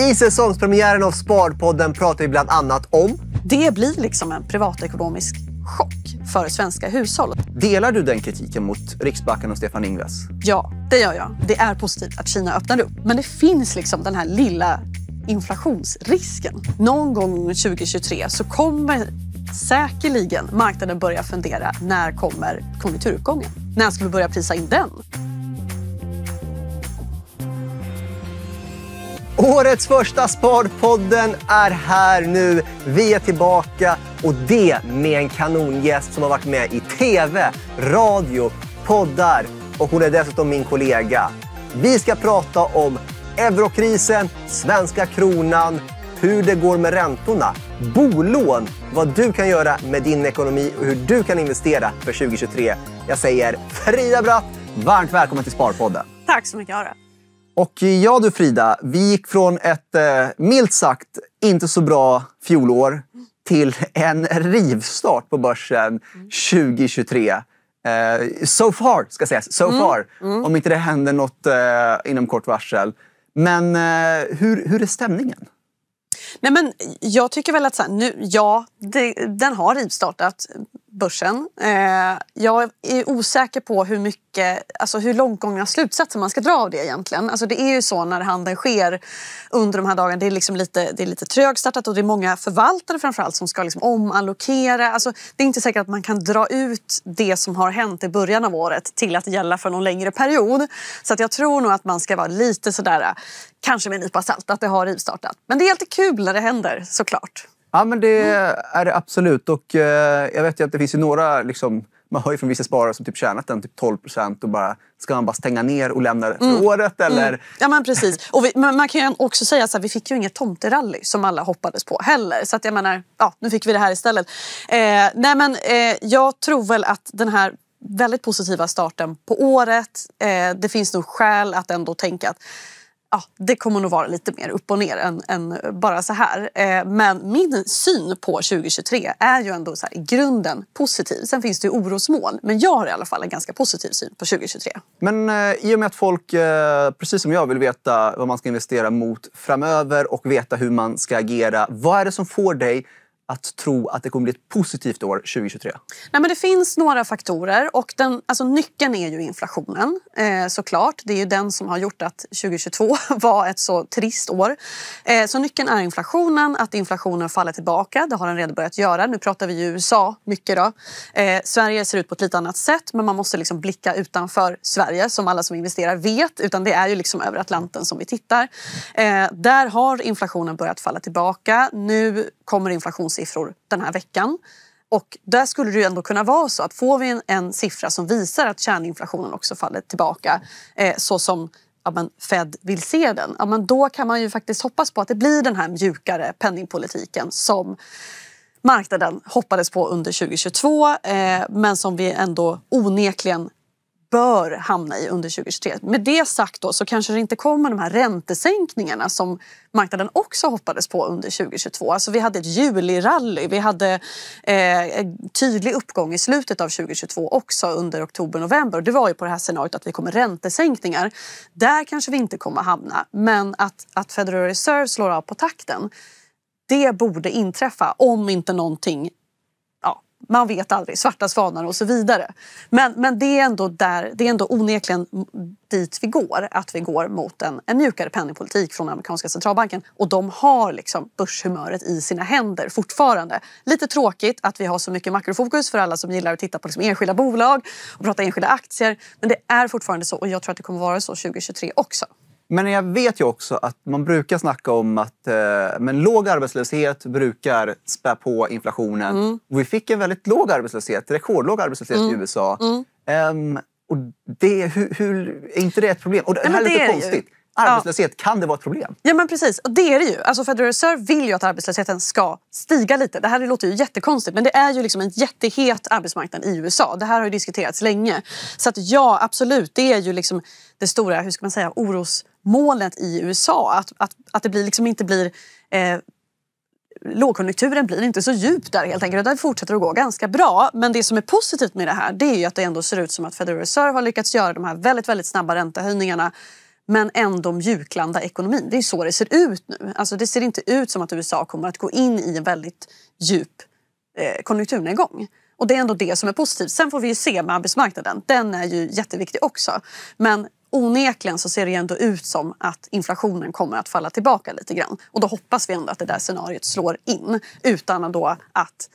I säsongspremiären av Sparpodden pratar vi bland annat om... Det blir liksom en privatekonomisk chock för svenska hushåll. Delar du den kritiken mot Riksbanken och Stefan Ingves? Ja, det gör jag. Det är positivt att Kina öppnar upp. Men det finns liksom den här lilla inflationsrisken. Någon gång 2023 så kommer säkerligen marknaden börja fundera när kommer konjunkturuppgången? När ska vi börja prisa in den? Årets första Sparpodden är här nu. Vi är tillbaka och det med en kanongäst som har varit med i tv, radio, poddar och hon är dessutom min kollega. Vi ska prata om eurokrisen, svenska kronan, hur det går med räntorna, bolån, vad du kan göra med din ekonomi och hur du kan investera för 2023. Jag säger Frida Bratt, varmt välkommen till Sparpodden. Tack så mycket, Ara. Och ja du Frida, vi gick från ett eh, milt sagt inte så bra fjolår till en rivstart på börsen 2023. Eh, so far, ska sägas. So mm. far. Mm. Om inte det händer något eh, inom kort varsel. Men eh, hur, hur är stämningen? Nej, men jag tycker väl att så här, nu, ja, det, den har rivstartat börsen. Eh, jag är osäker på hur, mycket, alltså hur långt gångna slutsatser man ska dra av det egentligen. Alltså det är ju så när handeln sker under de här dagarna. Det är, liksom lite, det är lite trögstartat och det är många förvaltare framförallt som ska liksom omallokera. Alltså det är inte säkert att man kan dra ut det som har hänt i början av året till att gälla för någon längre period. Så att jag tror nog att man ska vara lite sådär, eh, kanske med en nypa salt, att det har rivstartat. Men det är alltid kul när det händer såklart. Ja, men det mm. är det absolut. Och, eh, jag vet ju att det finns ju några... Liksom, man hör ju från vissa sparare som typ tjänat den typ 12 procent ska man bara stänga ner och lämna det för mm. året? Mm. Eller? Mm. Ja men precis. Och vi, men man kan ju också säga att vi fick ju inget tomterally som alla hoppades på heller. Så att jag menar, ja, nu fick vi det här istället. Eh, nej men eh, jag tror väl att den här väldigt positiva starten på året, eh, det finns nog skäl att ändå tänka att ja, det kommer nog vara lite mer upp och ner än, än bara så här. Eh, men min syn på 2023 är ju ändå så här, i grunden positiv. Sen finns det ju orosmoln, men jag har i alla fall en ganska positiv syn på 2023. Men eh, i och med att folk, eh, precis som jag, vill veta vad man ska investera mot framöver och veta hur man ska agera. Vad är det som får dig att tro att det kommer bli ett positivt år 2023? Nej, men det finns några faktorer. och den, alltså Nyckeln är ju inflationen, eh, såklart. Det är ju den som har gjort att 2022 var ett så trist år. Eh, så nyckeln är inflationen, att inflationen faller tillbaka. Det har den redan börjat göra. Nu pratar vi ju USA mycket. Då. Eh, Sverige ser ut på ett lite annat sätt, men man måste liksom blicka utanför Sverige som alla som investerar vet. Utan Det är ju liksom över Atlanten som vi tittar. Eh, där har inflationen börjat falla tillbaka. Nu kommer inflationssiffror den här veckan. Och där skulle det ju ändå kunna vara så att får vi en, en siffra som visar att kärninflationen också faller tillbaka eh, så som ja, men Fed vill se den, ja, men då kan man ju faktiskt hoppas på att det blir den här mjukare penningpolitiken som marknaden hoppades på under 2022 eh, men som vi ändå onekligen bör hamna i under 2023. Med det sagt då, så kanske det inte kommer de här räntesänkningarna som marknaden också hoppades på under 2022. Alltså vi hade ett julirally, vi hade eh, tydlig uppgång i slutet av 2022 också under oktober-november. Det var ju på det här scenariot att vi kommer räntesänkningar. Där kanske vi inte kommer hamna, men att, att Federal Reserve slår av på takten det borde inträffa om inte någonting man vet aldrig, svarta svanar och så vidare. Men, men det, är ändå där, det är ändå onekligen dit vi går, att vi går mot en, en mjukare penningpolitik från amerikanska centralbanken och de har liksom börshumöret i sina händer fortfarande. Lite tråkigt att vi har så mycket makrofokus för alla som gillar att titta på liksom enskilda bolag och prata enskilda aktier men det är fortfarande så och jag tror att det kommer vara så 2023 också. Men jag vet ju också att man brukar snacka om att eh, men låg arbetslöshet brukar spä på inflationen. Mm. vi fick en väldigt låg arbetslöshet, rekordlåg arbetslöshet mm. i USA. Um, och det, hur, hur, är inte det ett problem? Och det, Nej, här är lite är konstigt. Arbetslöshet, ja. kan det vara ett problem? Ja men precis, och det är det ju. Alltså Federal Reserve vill ju att arbetslösheten ska stiga lite. Det här låter ju jättekonstigt men det är ju liksom en jättehet arbetsmarknad i USA. Det här har ju diskuterats länge. Så att ja, absolut, det är ju liksom det stora, hur ska man säga, oros målet i USA. Att, att, att det blir, liksom inte blir eh, lågkonjunkturen blir inte så djup där helt enkelt. Där fortsätter att gå ganska bra. Men det som är positivt med det här det är ju att det ändå ser ut som att Federal Reserve har lyckats göra de här väldigt, väldigt snabba räntehöjningarna men ändå mjuklanda ekonomin. Det är så det ser ut nu. Alltså det ser inte ut som att USA kommer att gå in i en väldigt djup eh, konjunkturnedgång. Och det är ändå det som är positivt. Sen får vi ju se med arbetsmarknaden. Den är ju jätteviktig också. Men onekligen så ser det ändå ut som att inflationen kommer att falla tillbaka lite grann. Och då hoppas vi ändå att det där scenariot slår in utan då att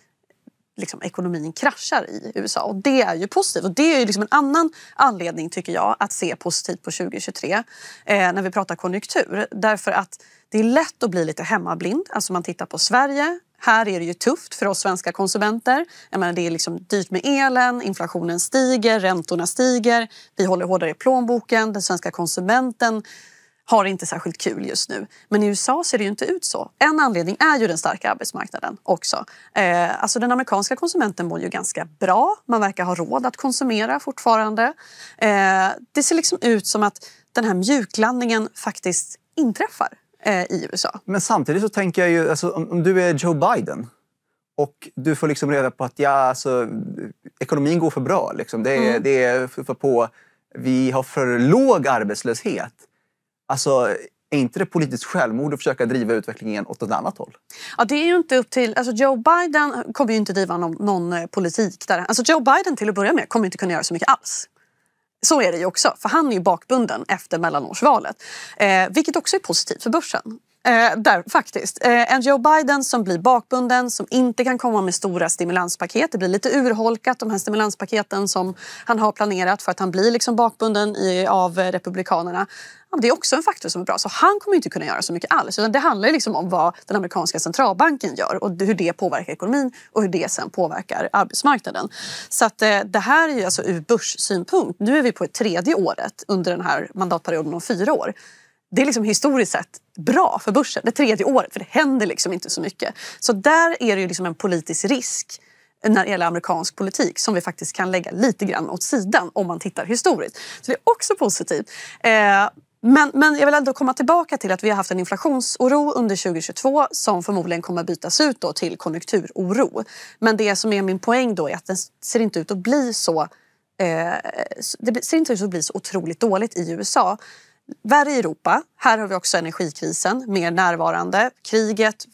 liksom, ekonomin kraschar i USA. Och det är ju positivt. Och det är ju liksom en annan anledning tycker jag att se positivt på 2023 eh, när vi pratar konjunktur. Därför att det är lätt att bli lite hemmablind. Alltså man tittar på Sverige, här är det ju tufft för oss svenska konsumenter. Jag menar, det är liksom dyrt med elen, inflationen stiger, räntorna stiger. Vi håller hårdare i plånboken. Den svenska konsumenten har inte särskilt kul just nu. Men i USA ser det ju inte ut så. En anledning är ju den starka arbetsmarknaden också. Eh, alltså den amerikanska konsumenten mår ju ganska bra. Man verkar ha råd att konsumera fortfarande. Eh, det ser liksom ut som att den här mjuklandningen faktiskt inträffar Eh, i USA. Men samtidigt så tänker jag ju, alltså, om, du är Joe Biden och du får liksom reda på att ja, alltså, ekonomin går för bra. Liksom. Det, mm. det är för, för på. Vi har för låg arbetslöshet. Alltså, är inte det politiskt självmord att försöka driva utvecklingen åt ett annat håll? Ja, det är ju inte upp till... Alltså Joe Biden kommer ju inte driva någon, någon eh, politik. där. Alltså Joe Biden till att börja med kommer inte kunna göra så mycket alls. Så är det ju också, för han är ju bakbunden efter mellanårsvalet. Eh, vilket också är positivt för börsen. Eh, där, faktiskt. Eh, en Joe Biden som blir bakbunden, som inte kan komma med stora stimulanspaket. Det blir lite urholkat, de här stimulanspaketen som han har planerat för att han blir liksom bakbunden i, av eh, Republikanerna. Ja, det är också en faktor som är bra. Så han kommer inte kunna göra så mycket alls. Utan det handlar liksom om vad den amerikanska centralbanken gör och hur det påverkar ekonomin och hur det sen påverkar arbetsmarknaden. Så att, eh, det här är ju alltså ur börssynpunkt. Nu är vi på ett tredje året under den här mandatperioden om fyra år det är liksom historiskt sett bra för börsen. Det tredje året, för det händer liksom inte så mycket. Så där är det ju liksom en politisk risk när det gäller amerikansk politik som vi faktiskt kan lägga lite grann åt sidan om man tittar historiskt. Så det är också positivt. Eh, men, men jag vill ändå komma tillbaka till att vi har haft en inflationsoro under 2022 som förmodligen kommer att bytas ut då till konjunkturoro. Men det som är min poäng då är att den ser inte ut att bli så eh, det ser inte ut att bli så otroligt dåligt i USA. Värre i Europa. Här har vi också energikrisen mer närvarande. Kriget,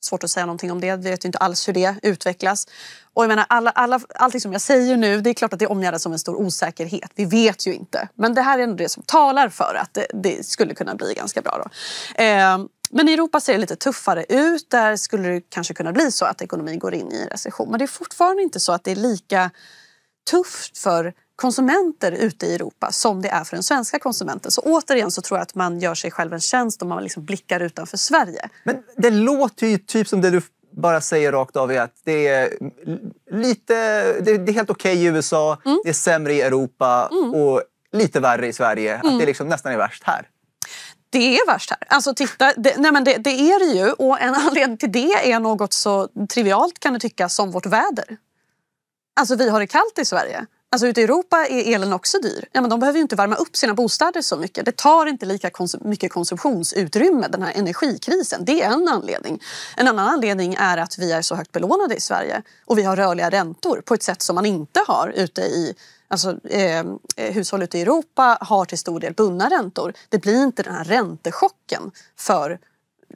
svårt att säga någonting om det. Vi vet inte alls hur det utvecklas. Och jag menar, alla, alla, allting som jag säger nu, det är klart att det omgärdas av en stor osäkerhet. Vi vet ju inte. Men det här är ändå det som talar för att det, det skulle kunna bli ganska bra. Då. Eh, men i Europa ser det lite tuffare ut. Där skulle det kanske kunna bli så att ekonomin går in i en recession. Men det är fortfarande inte så att det är lika tufft för konsumenter ute i Europa som det är för den svenska konsumenten. Så återigen så tror jag att man gör sig själv en tjänst om man liksom blickar utanför Sverige. Men det låter ju typ som det du bara säger rakt av är att det är, lite, det, är helt okej okay i USA, mm. det är sämre i Europa mm. och lite värre i Sverige. Mm. Att det liksom nästan är värst här. Det är värst här. Alltså, titta, det, nej men det, det är det ju. Och en anledning till det är något så trivialt kan det tyckas som vårt väder. Alltså vi har det kallt i Sverige. Alltså ute i Europa är elen också dyr. Ja, men de behöver ju inte värma upp sina bostäder så mycket. Det tar inte lika konsum mycket konsumtionsutrymme, den här energikrisen. Det är en anledning. En annan anledning är att vi är så högt belånade i Sverige och vi har rörliga räntor på ett sätt som man inte har ute i Alltså, eh, eh hushåll ute i Europa har till stor del bundna räntor. Det blir inte den här räntechocken för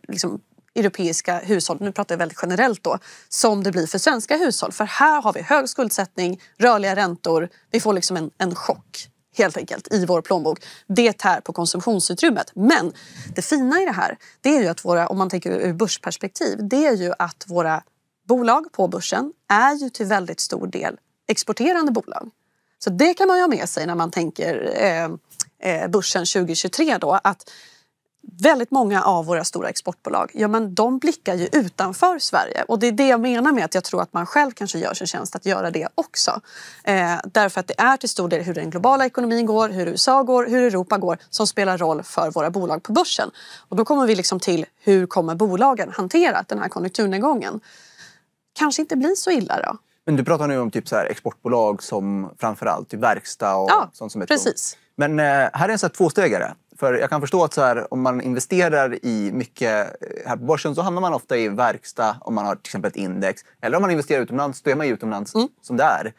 liksom, europeiska hushåll, nu pratar jag väldigt generellt då, som det blir för svenska hushåll. För här har vi hög skuldsättning, rörliga räntor, vi får liksom en, en chock helt enkelt i vår plånbok. Det tär på konsumtionsutrymmet. Men det fina i det här, det är ju att våra, om man tänker ur börsperspektiv, det är ju att våra bolag på börsen är ju till väldigt stor del exporterande bolag. Så det kan man ju ha med sig när man tänker eh, eh börsen 2023 då att väldigt många av våra stora exportbolag, ja men de blickar ju utanför Sverige. Och det är det jag menar med att jag tror att man själv kanske gör sin tjänst att göra det också. Eh, därför att det är till stor del hur den globala ekonomin går, hur USA går, hur Europa går som spelar roll för våra bolag på börsen. Och då kommer vi liksom till hur kommer bolagen hantera den här konjunkturnedgången? Kanske inte blir så illa då. Men du pratar nu om typ så här exportbolag som framförallt typ verkstad och ja, sånt som är precis. Men eh, här är en så här tvåstegare. För jag kan förstå att så här, om man investerar i mycket eh, här på börsen så hamnar man ofta i verkstad om man har till exempel ett index. Eller om man investerar utomlands, då är man ju utomlands mm. som det är.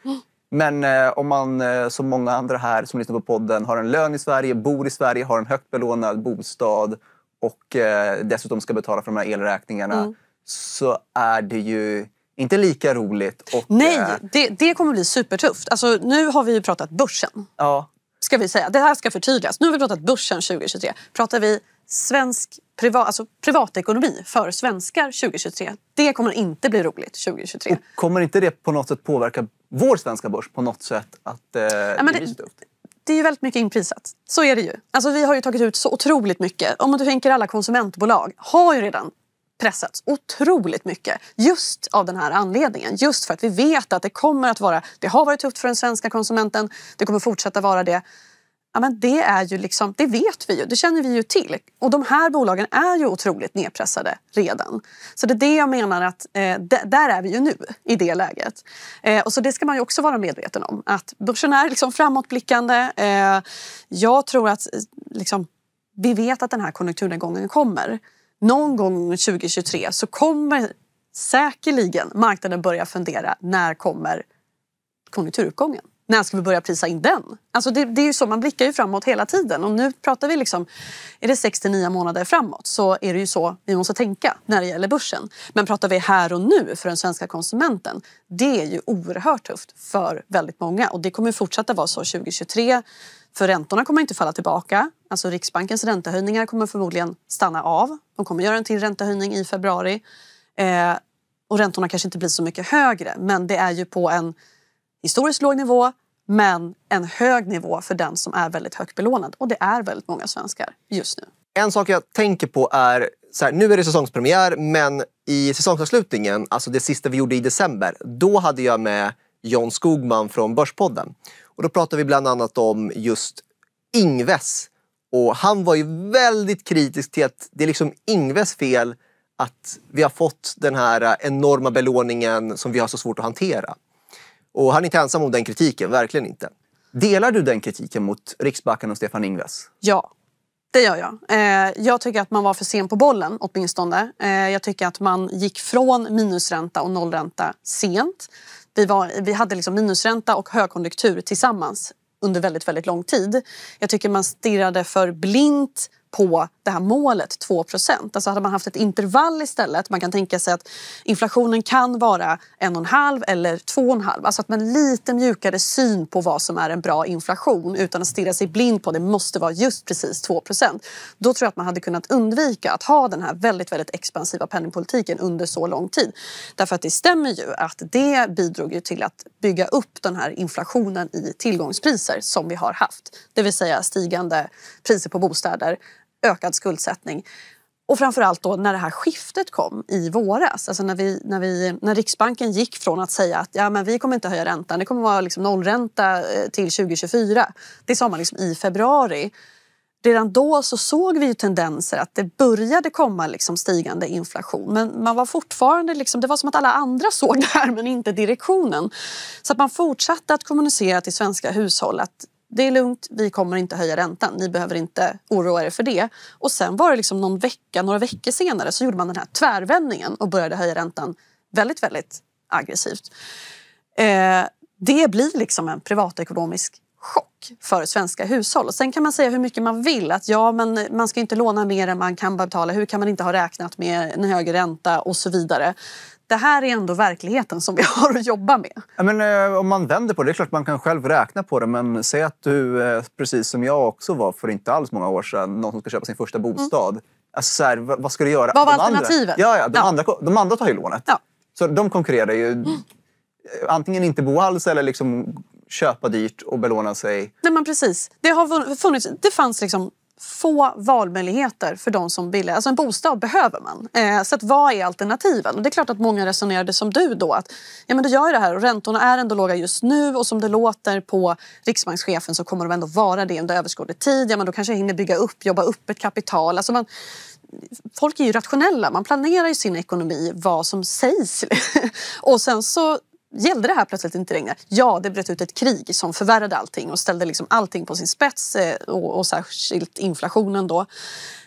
Men eh, om man, eh, som många andra här som lyssnar på podden, har en lön i Sverige, bor i Sverige, har en högt belånad bostad och eh, dessutom ska betala för de här elräkningarna mm. så är det ju inte lika roligt. Och, Nej, eh, det, det kommer bli supertufft. Alltså, nu har vi ju pratat börsen. Ja ska vi säga, det här ska förtydligas. Nu har vi pratat börsen 2023. Pratar vi svensk priva, alltså privatekonomi för svenskar 2023? Det kommer inte bli roligt 2023. Och kommer inte det på något sätt påverka vår svenska börs på något sätt? att eh, ja, det, det, det är ju väldigt mycket inprisat. Så är det ju. Alltså, vi har ju tagit ut så otroligt mycket. Om du tänker alla konsumentbolag har ju redan pressats otroligt mycket just av den här anledningen. Just för att vi vet att det kommer att vara, det har varit tufft för den svenska konsumenten, det kommer fortsätta vara det. Ja, men det, är ju liksom, det vet vi ju, det känner vi ju till. Och de här bolagen är ju otroligt nedpressade redan. Så det är det jag menar att eh, där är vi ju nu, i det läget. Eh, och så det ska man ju också vara medveten om. Att börsen är liksom framåtblickande. Eh, jag tror att eh, liksom, vi vet att den här konjunkturnedgången kommer någon gång 2023 så kommer säkerligen marknaden börja fundera när kommer konjunkturuppgången? När ska vi börja prisa in den? Alltså det, det är ju så, man blickar ju framåt hela tiden och nu pratar vi liksom, är det 69 månader framåt så är det ju så vi måste tänka när det gäller börsen. Men pratar vi här och nu för den svenska konsumenten, det är ju oerhört tufft för väldigt många och det kommer fortsätta vara så 2023 för räntorna kommer inte falla tillbaka. Alltså Riksbankens räntehöjningar kommer förmodligen stanna av. De kommer göra en till räntehöjning i februari. Eh, och räntorna kanske inte blir så mycket högre men det är ju på en historiskt låg nivå men en hög nivå för den som är väldigt högt belånad. Och det är väldigt många svenskar just nu. En sak jag tänker på är, så här, nu är det säsongspremiär men i säsongsavslutningen, alltså det sista vi gjorde i december, då hade jag med John Skogman från Börspodden. Och då pratar vi bland annat om just Ingves. Och han var ju väldigt kritisk till att det är liksom Ingves fel att vi har fått den här enorma belåningen som vi har så svårt att hantera. Och han är inte ensam om den kritiken, verkligen inte. Delar du den kritiken mot Riksbacken och Stefan Ingves? Ja, det gör jag. Eh, jag tycker att man var för sen på bollen åtminstone. Eh, jag tycker att man gick från minusränta och nollränta sent vi, var, vi hade liksom minusränta och högkonjunktur tillsammans under väldigt, väldigt lång tid. Jag tycker man stirrade för blint på det här målet 2 Alltså hade man haft ett intervall istället, man kan tänka sig att inflationen kan vara 1,5 eller 2,5. Alltså att man lite mjukare syn på vad som är en bra inflation utan att stirra sig blind på att det måste vara just precis 2 Då tror jag att man hade kunnat undvika att ha den här väldigt, väldigt expansiva penningpolitiken under så lång tid. Därför att det stämmer ju att det bidrog ju till att bygga upp den här inflationen i tillgångspriser som vi har haft. Det vill säga stigande priser på bostäder ökad skuldsättning. Och framförallt då när det här skiftet kom i våras. Alltså när, vi, när, vi, när Riksbanken gick från att säga att ja, men vi kommer inte höja räntan, det kommer vara liksom nollränta eh, till 2024. Det sa man liksom i februari. Redan då så såg vi tendenser att det började komma liksom stigande inflation. Men man var fortfarande liksom, det var som att alla andra såg det här men inte direktionen. Så att man fortsatte att kommunicera till svenska hushåll att det är lugnt, vi kommer inte höja räntan, ni behöver inte oroa er för det. Och sen var det liksom någon vecka, några veckor senare så gjorde man den här tvärvändningen och började höja räntan väldigt, väldigt aggressivt. Eh, det blir liksom en privatekonomisk chock för svenska hushåll. Och sen kan man säga hur mycket man vill att ja, men man ska inte låna mer än man kan betala. Hur kan man inte ha räknat med en högre ränta och så vidare det här är ändå verkligheten som vi har att jobba med. men, eh, om man vänder på det, det är klart man kan själv räkna på det men säg att du, eh, precis som jag också var för inte alls många år sedan, någon som ska köpa sin första mm. bostad. Mm. Alltså, här, vad, vad ska du göra? Vad var de alternativet? Andra, ja, ja, de, ja. Andra, de andra tar ju lånet. Ja. Så de konkurrerar ju. Mm. Eh, antingen inte bo alls eller liksom köpa dyrt och belåna sig. Nej, men precis. Det, har funnits, det fanns liksom få valmöjligheter för de som vill. Alltså en bostad behöver man. Eh, så att vad är alternativen? Och det är klart att många resonerade som du då att ja men du gör det här och räntorna är ändå låga just nu och som det låter på riksbankschefen så kommer de ändå vara det under överskådlig tid. Ja men då kanske jag hinner bygga upp, jobba upp ett kapital. Alltså man, folk är ju rationella, man planerar ju sin ekonomi vad som sägs. och sen så gällde det här plötsligt inte längre. Ja, det bröt ut ett krig som förvärrade allting och ställde liksom allting på sin spets eh, och, och särskilt inflationen då.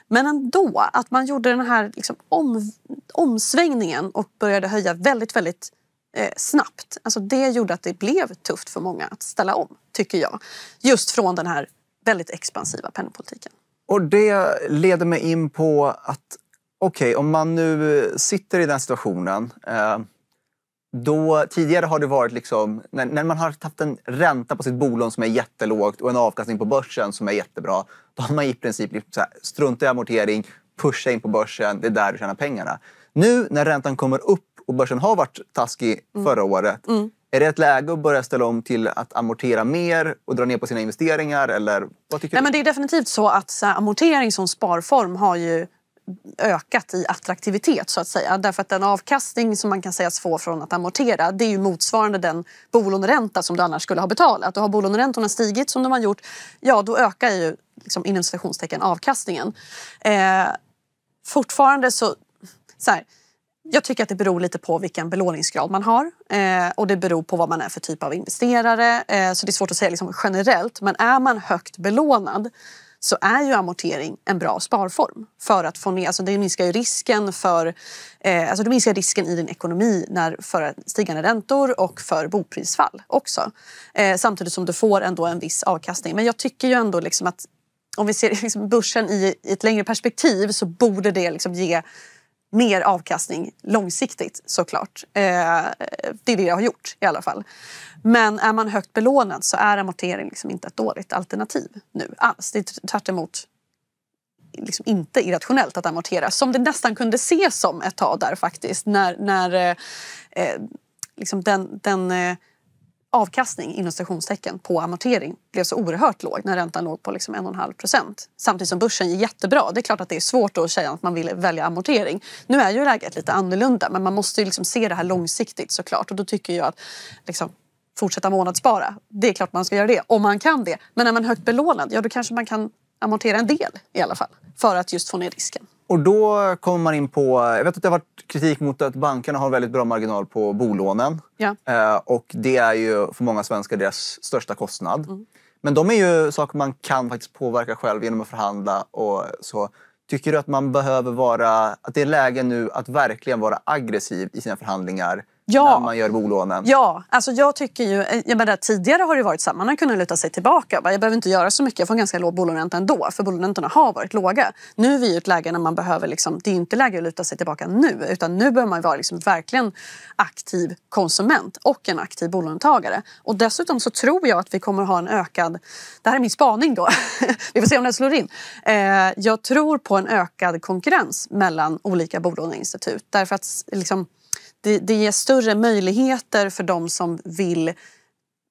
Men ändå, att man gjorde den här liksom om, omsvängningen och började höja väldigt, väldigt eh, snabbt. Alltså det gjorde att det blev tufft för många att ställa om, tycker jag. Just från den här väldigt expansiva penningpolitiken. Och det leder mig in på att okej, okay, om man nu sitter i den situationen eh, då, tidigare har det varit liksom, när, när, man har haft en ränta på sitt bolån som är jättelågt och en avkastning på börsen som är jättebra. Då har man i princip liksom i amortering, pusha in på börsen, det är där du tjänar pengarna. Nu när räntan kommer upp och börsen har varit taskig mm. förra året. Mm. Är det ett läge att börja ställa om till att amortera mer och dra ner på sina investeringar? Eller vad tycker Nej, du? Men det är definitivt så att så här, amortering som sparform har ju ökat i attraktivitet så att säga. Därför att den avkastning som man kan sägas få från att amortera det är ju motsvarande den bolåneränta som du annars skulle ha betalat. Och har bolåneräntorna stigit som de har gjort, ja då ökar ju liksom, inom citationstecken avkastningen. Eh, fortfarande så, så här, jag tycker att det beror lite på vilken belåningsgrad man har eh, och det beror på vad man är för typ av investerare. Eh, så det är svårt att säga liksom generellt. Men är man högt belånad så är ju amortering en bra sparform. För att få ner, alltså det minskar ju risken för, eh, alltså det minskar risken i din ekonomi när, för stigande räntor och för boprisfall också. Eh, samtidigt som du får ändå en viss avkastning. Men jag tycker ju ändå liksom att om vi ser liksom börsen i, i ett längre perspektiv så borde det liksom ge mer avkastning långsiktigt såklart. Eh, det är det jag har gjort i alla fall. Men är man högt belånad så är amortering liksom inte ett dåligt alternativ nu alls. Det är tvärt liksom inte irrationellt att amortera som det nästan kunde ses som ett tag där faktiskt när, när eh, eh, liksom den, den eh, avkastning inom stationstecken på amortering blev så oerhört låg när räntan låg på liksom 1,5 procent. Samtidigt som börsen är jättebra. Det är klart att det är svårt att säga att man vill välja amortering. Nu är ju läget lite annorlunda men man måste ju liksom se det här långsiktigt såklart och då tycker jag att liksom, fortsätta månadsspara. Det är klart man ska göra det, om man kan det. Men är man högt belånad, ja då kanske man kan amortera en del i alla fall för att just få ner risken. Och då kommer man in på... Jag vet att det har varit kritik mot att bankerna har väldigt bra marginal på bolånen. Ja. Eh, och det är ju för många svenskar deras största kostnad. Mm. Men de är ju saker man kan faktiskt påverka själv genom att förhandla och så. Tycker du att man behöver vara... Att det är läge nu att verkligen vara aggressiv i sina förhandlingar ja. när man gör bolånen. Ja, alltså jag tycker ju, eh, jag menar, tidigare har det varit så här, man har kunnat luta sig tillbaka. Jag behöver inte göra så mycket, jag får en ganska låg bolåneränta ändå. För bolåneräntorna har varit låga. Nu är vi i ett läge när man behöver, liksom, det är inte läge att luta sig tillbaka nu. Utan nu behöver man vara liksom verkligen aktiv konsument och en aktiv bolånetagare. Och dessutom så tror jag att vi kommer ha en ökad, det här är min spaning då, vi får se om den slår in. Eh, jag tror på en ökad konkurrens mellan olika bolåneinstitut. Därför att liksom, det, det ger större möjligheter för de som vill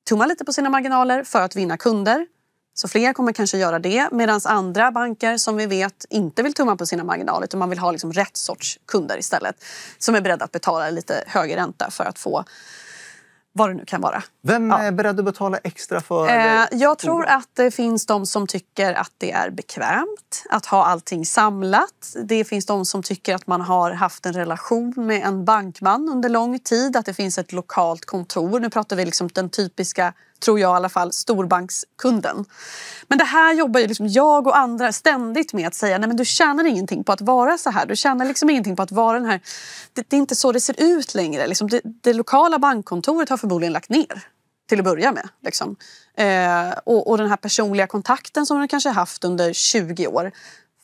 tumma lite på sina marginaler för att vinna kunder. Så fler kommer kanske göra det medan andra banker som vi vet inte vill tumma på sina marginaler utan man vill ha liksom rätt sorts kunder istället som är beredda att betala lite högre ränta för att få vad det nu kan vara. Vem ja. är beredd att betala extra för eh, Jag tror att det finns de som tycker att det är bekvämt att ha allting samlat. Det finns de som tycker att man har haft en relation med en bankman under lång tid, att det finns ett lokalt kontor. Nu pratar vi liksom den typiska tror jag i alla fall, storbankskunden. Men det här jobbar ju liksom jag och andra ständigt med att säga nej men du tjänar ingenting på att vara så här. Du tjänar liksom ingenting på att vara den här. Det, det är inte så det ser ut längre. Liksom det, det, lokala bankkontoret har förmodligen lagt ner till att börja med. Liksom. Eh, och, och den här personliga kontakten som du kanske haft under 20 år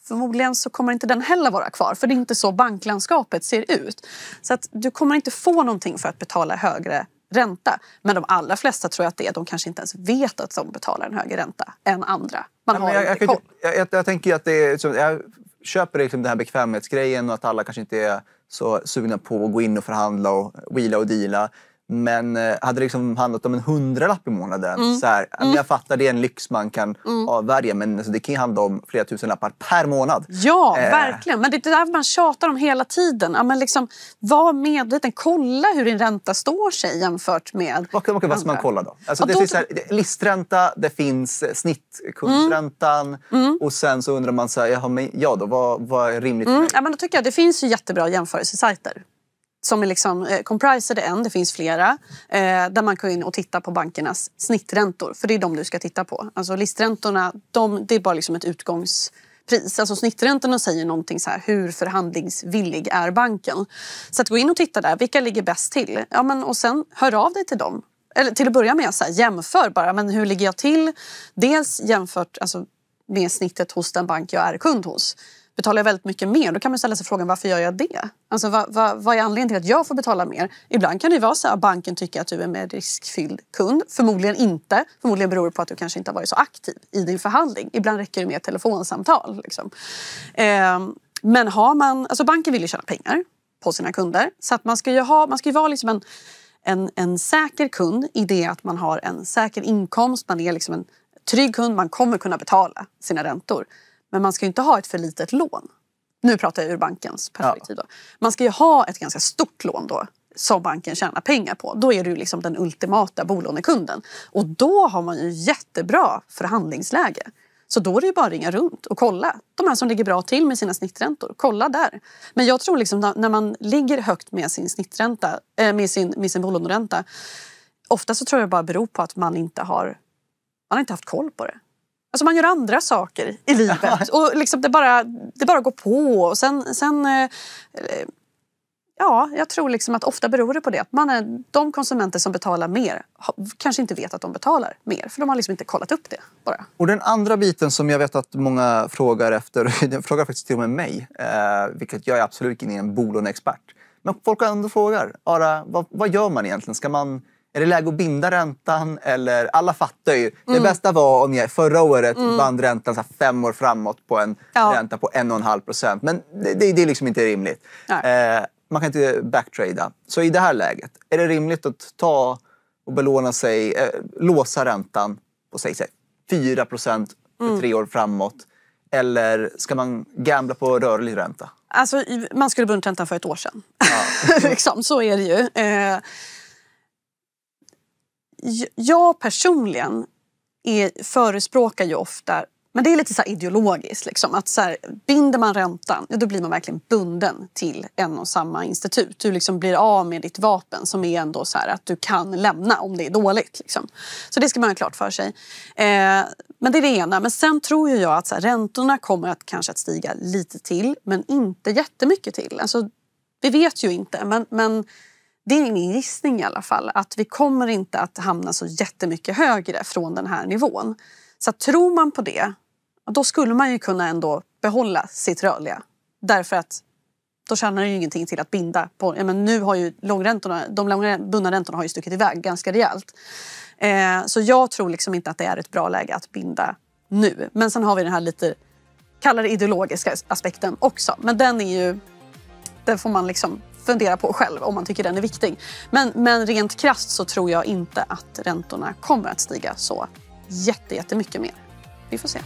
förmodligen så kommer inte den heller vara kvar för det är inte så banklandskapet ser ut. Så att du kommer inte få någonting för att betala högre ränta. Men de allra flesta tror jag att det är. De kanske inte ens vet att de betalar en högre ränta än andra. Man Nej, har jag, inte jag, koll. Jag, jag, jag, tänker att det är, så, jag köper liksom den här bekvämlighetsgrejen och att alla kanske inte är så sugna på att gå in och förhandla och wheela och deala. Men eh, hade det liksom handlat om en hundralapp i månaden, mm. så här, mm. jag fattar det är en lyx man kan mm. avvärja men alltså, det kan handla om flera tusen lappar per månad. Ja, eh. verkligen. Men det är det där man tjatar om hela tiden. Ja, men liksom, var medveten, kolla hur din ränta står sig jämfört med... Vad, vad, vad ska man kolla då? Alltså, ja, då... det finns här, listränta, det finns eh, snittkundsräntan mm. mm. och sen så undrar man så här, ja, men, ja då, vad, vad är rimligt? Mm. Ja, men då tycker jag, det finns ju jättebra jämförelsesajter som är liksom eh, comprised en, det finns flera, eh, där man kan in och titta på bankernas snitträntor. För det är de du ska titta på. Alltså listräntorna, de, det är bara liksom ett utgångspris. Alltså snitträntorna säger någonting så här, hur förhandlingsvillig är banken? Så att gå in och titta där, vilka ligger bäst till? Ja, men, och sen hör av dig till dem. Eller till att börja med, så här, jämför bara, men hur ligger jag till? Dels jämfört alltså, med snittet hos den bank jag är kund hos. Betalar jag väldigt mycket mer, då kan man ställa sig frågan varför gör jag det? Alltså, vad, vad, vad är anledningen till att jag får betala mer? Ibland kan det vara så att banken tycker att du är en mer riskfylld kund. Förmodligen inte. Förmodligen beror det på att du kanske inte har varit så aktiv i din förhandling. Ibland räcker det med ett telefonsamtal. Liksom. Eh, men har man, alltså banken vill ju tjäna pengar på sina kunder. Så att man ska ju, ha, man ska ju vara liksom en, en, en säker kund i det att man har en säker inkomst. Man är liksom en trygg kund, man kommer kunna betala sina räntor. Men man ska inte ha ett för litet lån. Nu pratar jag ur bankens perspektiv. Ja. Man ska ju ha ett ganska stort lån då som banken tjänar pengar på. Då är du liksom den ultimata bolånekunden. Och då har man ju jättebra förhandlingsläge. Så då är det ju bara att ringa runt och kolla. De här som ligger bra till med sina snitträntor, kolla där. Men jag tror liksom när man ligger högt med sin snittränta, eh, med sin, med sin bolåneränta, ofta så tror jag det bara beror på att man inte har, man har inte haft koll på det. Alltså man gör andra saker i livet. och liksom det, bara, det bara går på. Och sen, sen, eh, eh, ja, jag tror liksom att ofta beror det på det. Att man är, de konsumenter som betalar mer kanske inte vet att de betalar mer. För de har liksom inte kollat upp det. bara. Och Den andra biten som jag vet att många frågar efter, de frågar faktiskt till och med mig, eh, vilket jag är absolut ingen bolåneexpert. Men folk ändå frågar, Ara, vad, vad gör man egentligen? Ska man är det läge att binda räntan? Eller, alla fattar ju. Det mm. bästa var om jag förra året mm. band räntan så fem år framåt på en ja. ränta på 1,5 procent. Men det, det, det, är liksom inte rimligt. Eh, man kan inte backtrada. Så i det här läget, är det rimligt att ta och belåna sig, eh, låsa räntan på säg, säg 4 procent för mm. tre år framåt? Eller ska man gambla på rörlig ränta? Alltså, man skulle bunt räntan för ett år sedan. Ja. liksom, så är det ju. Eh, jag personligen är, förespråkar ju ofta men det är lite så ideologiskt. Liksom, att så här, binder man räntan, då blir man verkligen bunden till en och samma institut. Du liksom blir av med ditt vapen som är ändå så här, att du kan lämna om det är dåligt. Liksom. Så det ska man ha klart för sig. Eh, men det är det ena. Men sen tror jag att så här, räntorna kommer att, kanske att stiga lite till, men inte jättemycket till. Alltså, vi vet ju inte, men, men det är min gissning i alla fall, att vi kommer inte att hamna så jättemycket högre från den här nivån. Så tror man på det, då skulle man ju kunna ändå behålla sitt rörliga. Därför att då tjänar det ju ingenting till att binda. På, ja, men nu har ju långräntorna, de bundna räntorna har ju stuckit iväg ganska rejält. Eh, så jag tror liksom inte att det är ett bra läge att binda nu. Men sen har vi den här lite, kallare ideologiska aspekten också. Men den är ju, den får man liksom fundera på själv om man tycker den är viktig. Men, men rent krast så tror jag inte att räntorna kommer att stiga så jätte, jättemycket mer. Vi får se.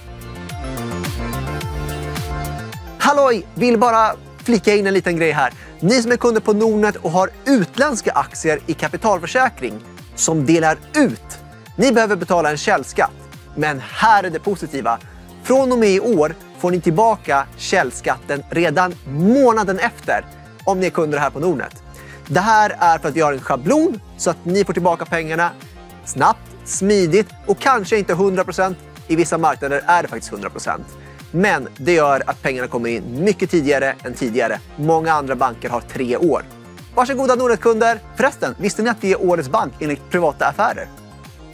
Halloj! Vill bara flika in en liten grej här. Ni som är kunder på Nordnet och har utländska aktier i kapitalförsäkring som delar ut, ni behöver betala en källskatt. Men här är det positiva. Från och med i år får ni tillbaka källskatten redan månaden efter om ni är kunder här på Nordnet. Det här är för att vi har en schablon så att ni får tillbaka pengarna snabbt, smidigt och kanske inte 100 I vissa marknader är det faktiskt 100 Men det gör att pengarna kommer in mycket tidigare än tidigare. Många andra banker har tre år. Varsågoda Nordnet-kunder! Förresten, visste ni att vi är årets bank enligt privata affärer?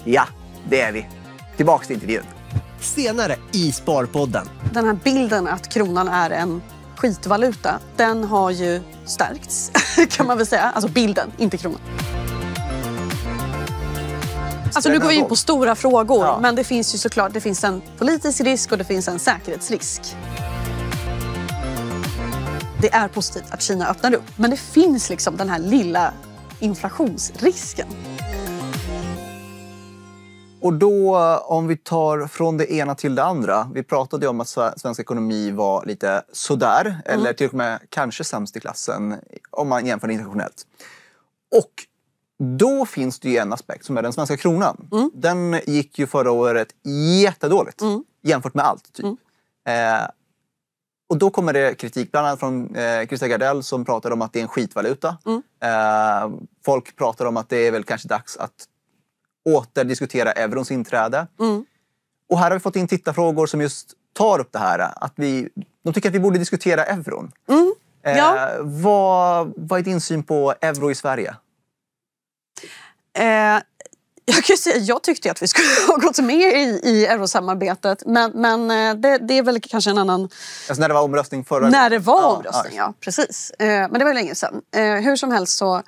Ja, det är vi. Tillbaks till intervjun. Senare i Sparpodden. Den här bilden att kronan är en skitvaluta, den har ju stärkts kan man väl säga. Alltså bilden, inte kronan. Alltså nu går vi in på stora frågor, ja. men det finns ju såklart det finns en politisk risk och det finns en säkerhetsrisk. Det är positivt att Kina öppnar upp, men det finns liksom den här lilla inflationsrisken. Och då, om vi tar från det ena till det andra. Vi pratade om att svensk ekonomi var lite sådär, mm. eller till och med kanske sämst i klassen om man jämför internationellt. Och då finns det ju en aspekt som är den svenska kronan. Mm. Den gick ju förra året jättedåligt mm. jämfört med allt. Typ. Mm. Eh, och då kommer det kritik, bland annat från eh, Christer Gardell som pratar om att det är en skitvaluta. Mm. Eh, folk pratar om att det är väl kanske dags att åter diskutera eurons inträde. Mm. Och här har vi fått in tittarfrågor som just tar upp det här. Att vi, de tycker att vi borde diskutera euron. Mm. Eh, ja. Eh, vad, vad är din syn på euro i Sverige? Eh, jag kan säga jag tyckte att vi skulle ha gått med i, i eurosamarbetet men, men eh, det, det, är väl kanske en annan... Alltså när det var omröstning förra När det var ja, omröstning, ja. Precis. Eh, men det var länge sedan. Eh, hur som helst så,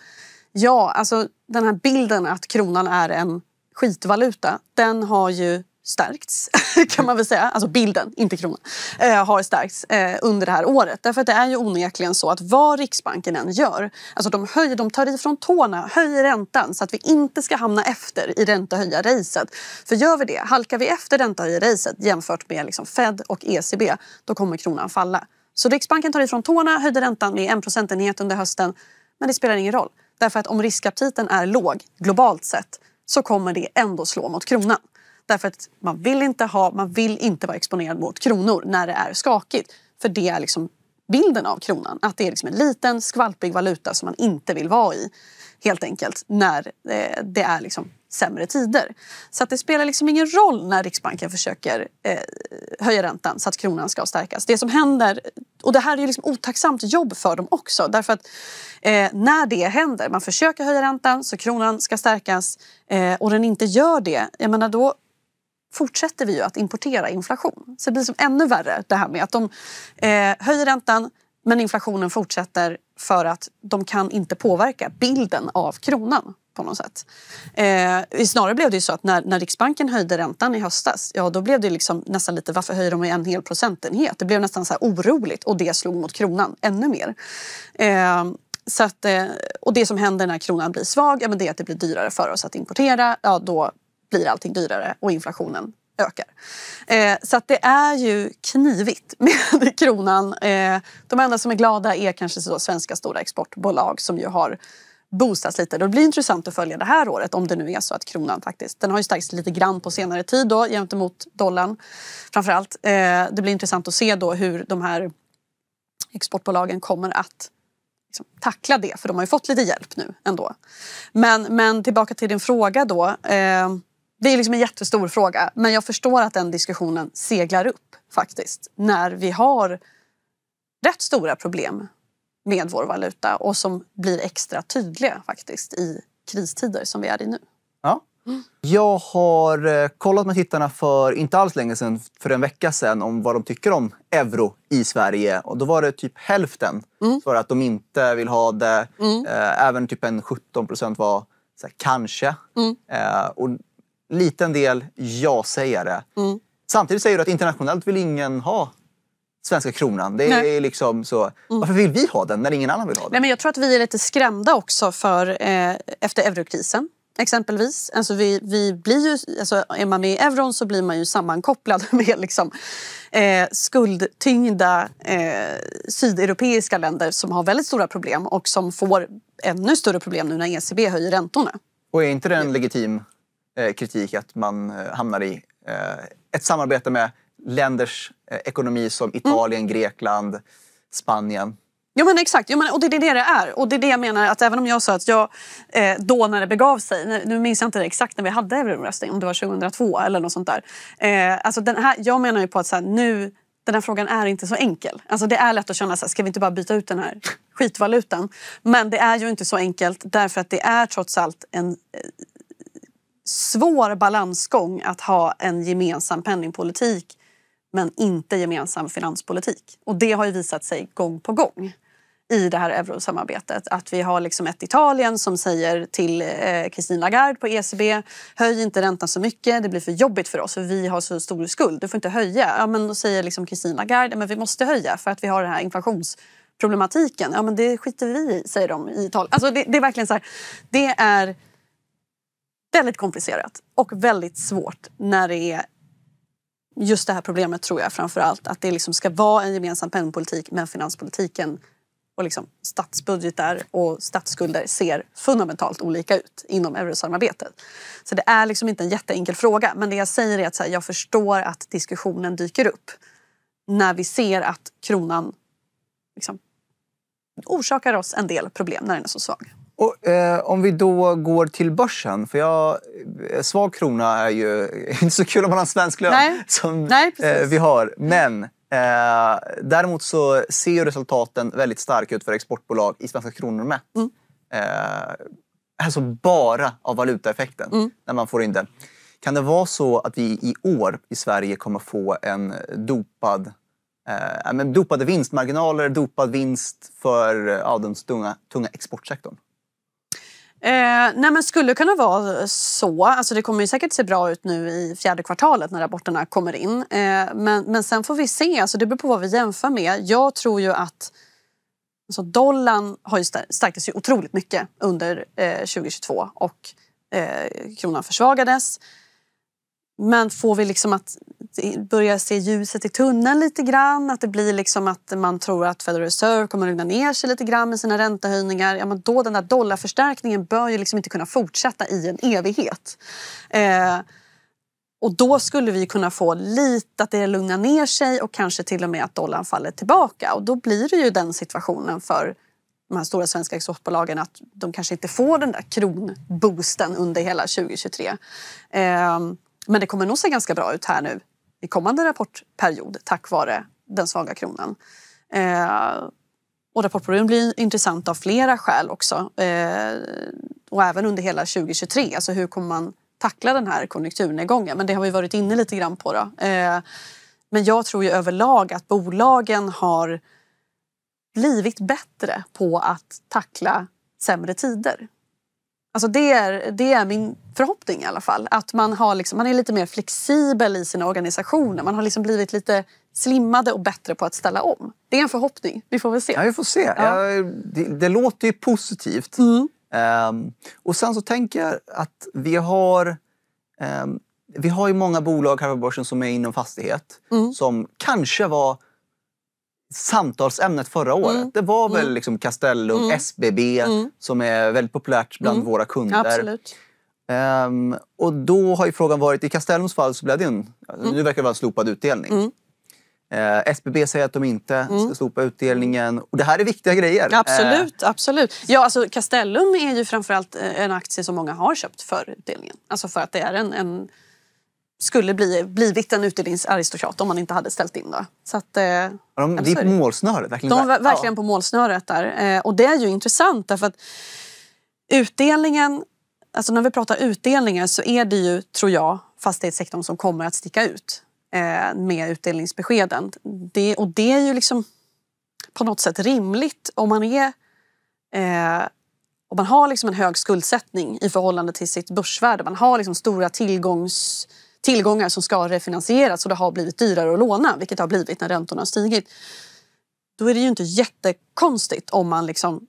ja, alltså den här bilden att kronan är en skitvaluta, den har ju stärkts, kan man väl säga. Alltså bilden, inte kronan, eh, har stärkts eh, under det här året. Därför att det är ju onekligen så att vad Riksbanken än gör, alltså de, höjer, de tar ifrån tårna, höjer räntan så att vi inte ska hamna efter i räntehöjarracet. För gör vi det, halkar vi efter räntehöjarracet jämfört med liksom Fed och ECB, då kommer kronan falla. Så Riksbanken tar ifrån tårna, höjde räntan med en procentenhet under hösten, men det spelar ingen roll. Därför att om riskaptiten är låg globalt sett så kommer det ändå slå mot kronan. Därför att man vill inte ha, man vill inte vara exponerad mot kronor när det är skakigt. För det är liksom bilden av kronan. Att det är liksom en liten skvalpig valuta som man inte vill vara i. Helt enkelt. När eh, det är liksom sämre tider. Så att det spelar liksom ingen roll när Riksbanken försöker eh, höja räntan så att kronan ska stärkas. Det som händer, och det här är liksom otacksamt jobb för dem också därför att eh, när det händer, man försöker höja räntan så kronan ska stärkas eh, och den inte gör det, jag menar då fortsätter vi ju att importera inflation. Så det blir som ännu värre det här med att de eh, höjer räntan men inflationen fortsätter för att de kan inte påverka bilden av kronan på något sätt. Eh, snarare blev det ju så att när, när Riksbanken höjde räntan i höstas, ja då blev det liksom nästan lite varför höjer de en hel procentenhet? Det blev nästan så oroligt och det slog mot kronan ännu mer. Eh, så att, eh, och det som händer när kronan blir svag, ja, men det är att det blir dyrare för oss att importera. Ja, då blir allting dyrare och inflationen ökar. Eh, så att det är ju knivigt med kronan. Eh, de enda som är glada är kanske så svenska stora exportbolag som ju har boostas lite. Det blir intressant att följa det här året om det nu är så att kronan faktiskt, den har ju stärkts lite grann på senare tid då gentemot dollarn framförallt. Eh, det blir intressant att se då hur de här exportbolagen kommer att liksom, tackla det för de har ju fått lite hjälp nu ändå. Men, men tillbaka till din fråga då. Eh, det är liksom en jättestor fråga men jag förstår att den diskussionen seglar upp faktiskt när vi har rätt stora problem med vår valuta och som blir extra tydliga faktiskt i kristider som vi är i nu. Ja. Jag har eh, kollat med tittarna för inte alls länge sedan, för en vecka sedan, om vad de tycker om euro i Sverige. Och då var det typ hälften mm. för att de inte vill ha det. Mm. Eh, även typ en 17 procent var så här, kanske. Mm. Eh, och liten del ja-sägare. Mm. Samtidigt säger du att internationellt vill ingen ha svenska kronan. Det är liksom så. Mm. Varför vill vi ha den när ingen annan vill ha den? Nej, men jag tror att vi är lite skrämda också för, eh, efter eurokrisen. Exempelvis. Alltså vi, vi blir ju, alltså är man med i euron så blir man ju sammankopplad med liksom, eh, skuldtyngda eh, sydeuropeiska länder som har väldigt stora problem och som får ännu större problem nu när ECB höjer räntorna. Och är inte det en legitim eh, kritik att man eh, hamnar i eh, ett samarbete med länders eh, ekonomi som mm. Italien, mm. Grekland, Spanien. Ja men exakt, ja, men, och det är det det är. Och det är det jag menar att även om jag sa att jag eh, då när det begav sig, nu, minns jag inte exakt när vi hade euroomröstning, om det var 2002 eller något sånt där. Eh, alltså den här, jag menar ju på att så här, nu, den här frågan är inte så enkel. Alltså det är lätt att känna så här, ska vi inte bara byta ut den här skitvalutan? Men det är ju inte så enkelt därför att det är trots allt en eh, svår balansgång att ha en gemensam penningpolitik men inte gemensam finanspolitik. Och det har ju visat sig gång på gång i det här eurosamarbetet. Att vi har liksom ett Italien som säger till eh, Christine Lagarde på ECB höj inte räntan så mycket, det blir för jobbigt för oss för vi har så stor skuld, du får inte höja. Ja, men då säger liksom Christine Lagarde men vi måste höja för att vi har den här inflationsproblematiken. Ja, men det skiter vi i, säger de i Italien. Alltså det, det är verkligen så här, det är väldigt komplicerat och väldigt svårt när det är just det här problemet tror jag framför allt. Att det liksom ska vara en gemensam penningpolitik men finanspolitiken och liksom statsbudgetar och statsskulder ser fundamentalt olika ut inom eurosamarbetet. Så det är liksom inte en jätteenkel fråga. Men det jag säger är att här, jag förstår att diskussionen dyker upp när vi ser att kronan liksom orsakar oss en del problem när den är så svag. Och, eh, om vi då går till börsen, för jag, eh, svag krona är ju inte så kul om man har en svensk lön Nej. som Nej, eh, vi har. Men eh, däremot så ser resultaten väldigt starka ut för exportbolag i svenska kronor mätt. Mm. Eh, alltså bara av valutaeffekten mm. när man får in den. Kan det vara så att vi i år i Sverige kommer få en dopad Eh, men dopade vinstmarginaler, dopad vinst för eh, ja, den tunga, tunga exportsektorn. Eh, nej men skulle kunna vara så. Alltså det kommer ju säkert se bra ut nu i fjärde kvartalet när rapporterna kommer in. Eh, men, men sen får vi se. Alltså det beror på vad vi jämför med. Jag tror ju att alltså dollarn har ju stärktes ju otroligt mycket under eh, 2022 och eh, kronan försvagades. Men får vi liksom att börjar se ljuset i tunneln lite grann. Att det blir liksom att man tror att Federal Reserve kommer att lugna ner sig lite grann med sina räntehöjningar. Ja, men då den där dollarförstärkningen bör ju liksom inte kunna fortsätta i en evighet. Eh, och då skulle vi kunna få lite att det lugnar ner sig och kanske till och med att dollarn faller tillbaka. Och då blir det ju den situationen för de här stora svenska exportbolagen att de kanske inte får den där kronboosten under hela 2023. Eh, men det kommer nog se ganska bra ut här nu i kommande rapportperiod tack vare den svaga kronan. Eh, och rapportperioden blir intressant av flera skäl också. Eh, och även under hela 2023. Alltså hur kommer man tackla den här konjunkturnedgången? Men det har vi varit inne lite grann på. Då. Eh, men jag tror ju överlag att bolagen har blivit bättre på att tackla sämre tider. Alltså det, är, det är min förhoppning i alla fall. Att man, har liksom, man är lite mer flexibel i sina organisationer. Man har liksom blivit lite slimmade och bättre på att ställa om. Det är en förhoppning. Vi får väl se. Ja, vi får se. Ja. Ja, det, det, låter ju positivt. Mm. Um, och sen så tänker jag att vi har... Um, vi har ju många bolag här på börsen som är inom fastighet mm. som kanske var samtalsämnet förra året. Mm. Det var väl mm. liksom Castellum, mm. SBB mm. som är väldigt populärt bland mm. våra kunder. Um, och då har ju frågan varit, i Castellums fall så blev det en, alltså, nu verkar det vara en slopad utdelning. Eh, SBB säger att de inte mm. ska slopa utdelningen. Och det här är viktiga grejer. Ehm. Absolut. Eh. absolut. Ja, alltså Castellum är ju framförallt eh, en aktie som många har köpt för utdelningen. Alltså för att det är en, en skulle bli, blivit en utdelningsaristokrat om man inte hade ställt in. Då. Så att, eh, de, det är på målsnöret? Verkligen, de var verkligen ja. på målsnöret där. Eh, och det är ju intressant därför att utdelningen, alltså när vi pratar utdelningar så är det ju, tror jag, fastighetssektorn som kommer att sticka ut eh, med utdelningsbeskeden. Det, och det är ju liksom på något sätt rimligt om man är eh, om man har liksom en hög skuldsättning i förhållande till sitt börsvärde, man har liksom stora tillgångs tillgångar som ska refinansieras och det har blivit dyrare att låna, vilket har blivit när räntorna har stigit. Då är det ju inte jättekonstigt om man liksom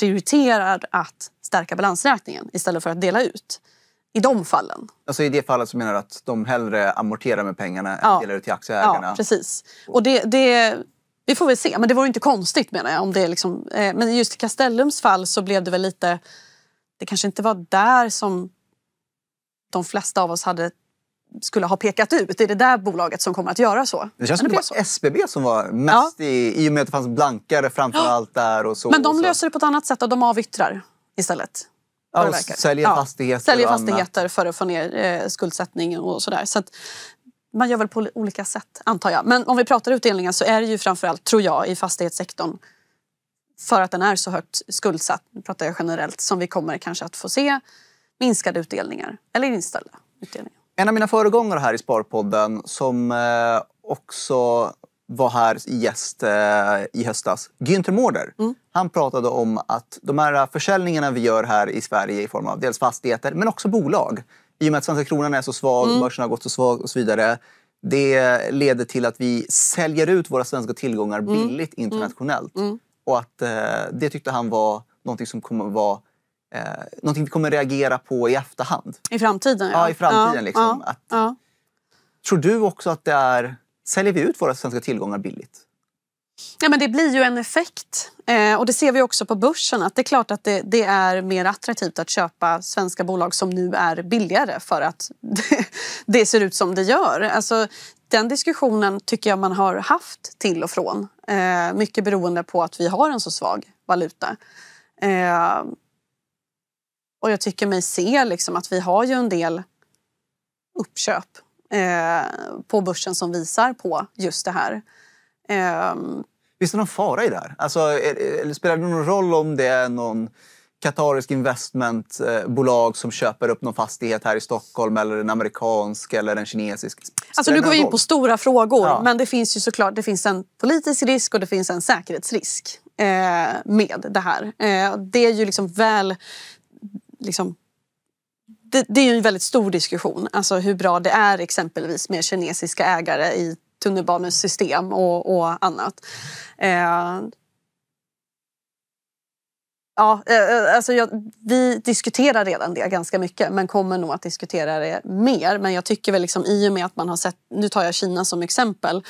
prioriterar att stärka balansräkningen istället för att dela ut. I de fallen. Alltså I det fallet så menar du att de hellre amorterar med pengarna ja. än delar ut till aktieägarna? Ja, precis. Och det, det, vi får väl se, men det vore inte konstigt menar jag. Om det liksom, eh, men just i Castellums fall så blev det väl lite... Det kanske inte var där som de flesta av oss hade skulle ha pekat ut. är det där bolaget som kommer att göra så. Det känns som det var SBB som var mest ja. i, i och med att det fanns blankare framför ja. allt där. Och så, Men de löser det på ett annat sätt och de avyttrar istället. Ja, och säljer ja. fastigheter. Säljer fastigheter för att få ner eh, skuldsättning och sådär. Så att, man gör väl på olika sätt, antar jag. Men om vi pratar utdelningar så är det ju framförallt, tror jag, i fastighetssektorn för att den är så högt skuldsatt, pratar jag generellt, som vi kommer kanske att få se minskade utdelningar eller inställda utdelningar. En av mina föregångare här i Sparpodden som eh, också var här gäst eh, i höstas, Günther Mårder. Mm. Han pratade om att de här försäljningarna vi gör här i Sverige i form av dels fastigheter men också bolag. I och med att svenska kronan är så svag, mm. börsen har gått så svag och så vidare. Det leder till att vi säljer ut våra svenska tillgångar mm. billigt mm. internationellt. Mm. Och att eh, det tyckte han var någonting som kommer vara eh, någonting vi kommer reagera på i efterhand. I framtiden? Ja, ja i framtiden. Ja, liksom, ja, att, Tror du också att det är... Säljer vi ut våra svenska tillgångar billigt? Ja, men det blir ju en effekt. Eh, och Det ser vi också på börsen. att Det är klart att det, det, är mer attraktivt att köpa svenska bolag som nu är billigare för att det, det ser ut som det gör. Alltså, den diskussionen tycker jag man har haft till och från. Eh, mycket beroende på att vi har en så svag valuta. Eh, och jag tycker mig se liksom att vi har ju en del uppköp eh, på börsen som visar på just det här. Eh, Visst det någon fara i det här? Alltså, eller spelar det någon roll om det är någon katarisk investmentbolag som köper upp någon fastighet här i Stockholm eller en amerikansk eller en kinesisk? alltså, nu går vi in på stora frågor ja. men det finns ju såklart det finns en politisk risk och det finns en säkerhetsrisk eh, med det här. Eh, det är ju liksom väl liksom, det, det, är ju en väldigt stor diskussion. Alltså hur bra det är exempelvis med kinesiska ägare i tunnelbanesystem och, och annat. Eh, ja, eh, eh, alltså jag, vi diskuterar redan det ganska mycket men kommer nog att diskutera det mer. Men jag tycker väl liksom, i och med att man har sett, nu tar jag Kina som exempel,